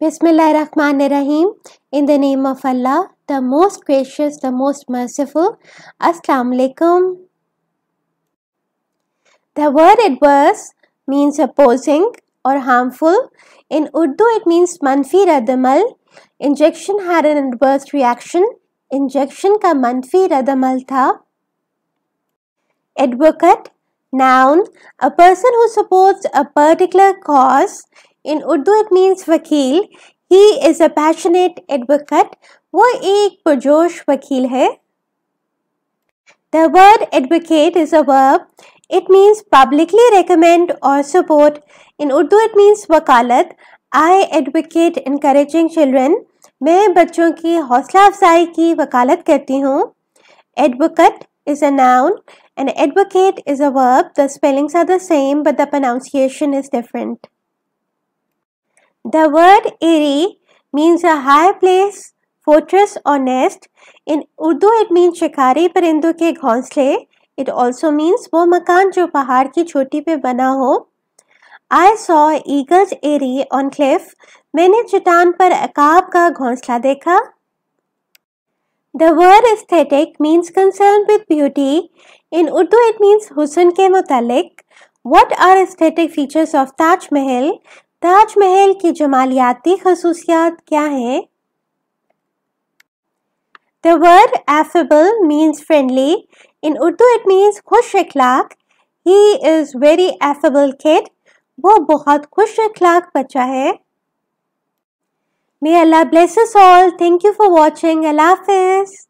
Bismillah Rahman Rahim. In the name of Allah, the most gracious, the most merciful. Assalamu Alaikum. The word adverse means opposing or harmful. In Urdu, it means manfi radamal. Injection had an adverse reaction. Injection ka manfi radamal tha. Advocate, noun, a person who supports a particular cause in Urdu it means वकील he is a passionate advocate वो एक पुरजोश वकील है the word advocate is a verb it means publicly recommend or support in Urdu it means वकालत I advocate increasing children मैं बच्चों की हौसला अफजाई की वकालत करती हूँ advocate is a noun and advocate is a verb the spellings are the same but the pronunciation is different The word Eri means a high place, fortress or nest. In Urdu it means शिकारी परिंदों के घोंसले it also means वो मकान जो पहाड़ की चोटी पे बना हो I saw eagle's eyrie on cliff मैंने चट्टान पर अकाब का घोंसला देखा the word aesthetic means concern with beauty in Urdu it means हुसन के मुतलक what are aesthetic features of Taj Mahal Taj Mahal की जमालियाती खसूसियात क्या है the word affable means friendly in Urdu it means खुश अखलाक he is very affable kid वो बहुत खुश अखलाक बच्चा है may Allah bless all thank you for watching अल्लाह हाफिज